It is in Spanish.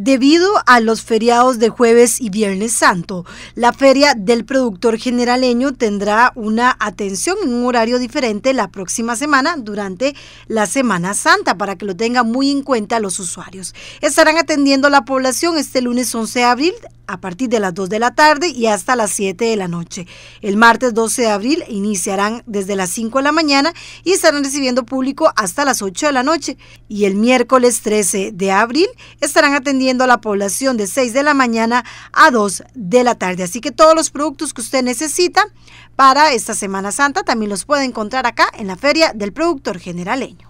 Debido a los feriados de jueves y viernes santo, la feria del productor generaleño tendrá una atención en un horario diferente la próxima semana durante la Semana Santa para que lo tengan muy en cuenta los usuarios. Estarán atendiendo a la población este lunes 11 de abril a partir de las 2 de la tarde y hasta las 7 de la noche. El martes 12 de abril iniciarán desde las 5 de la mañana y estarán recibiendo público hasta las 8 de la noche. Y el miércoles 13 de abril estarán atendiendo a la población de 6 de la mañana a 2 de la tarde. Así que todos los productos que usted necesita para esta Semana Santa también los puede encontrar acá en la Feria del Productor Generaleño.